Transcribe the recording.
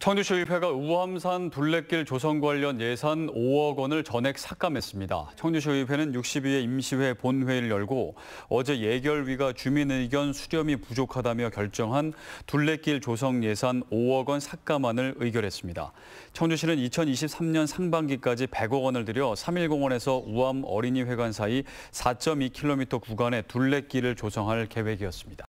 청주시의회가 우암산 둘레길 조성 관련 예산 5억 원을 전액 삭감했습니다. 청주시의회는 62회 임시회 본회의를 열고 어제 예결위가 주민의견 수렴이 부족하다며 결정한 둘레길 조성 예산 5억 원 삭감안을 의결했습니다. 청주시는 2023년 상반기까지 100억 원을 들여 3일공원에서 우암 어린이회관 사이 4.2km 구간의 둘레길을 조성할 계획이었습니다.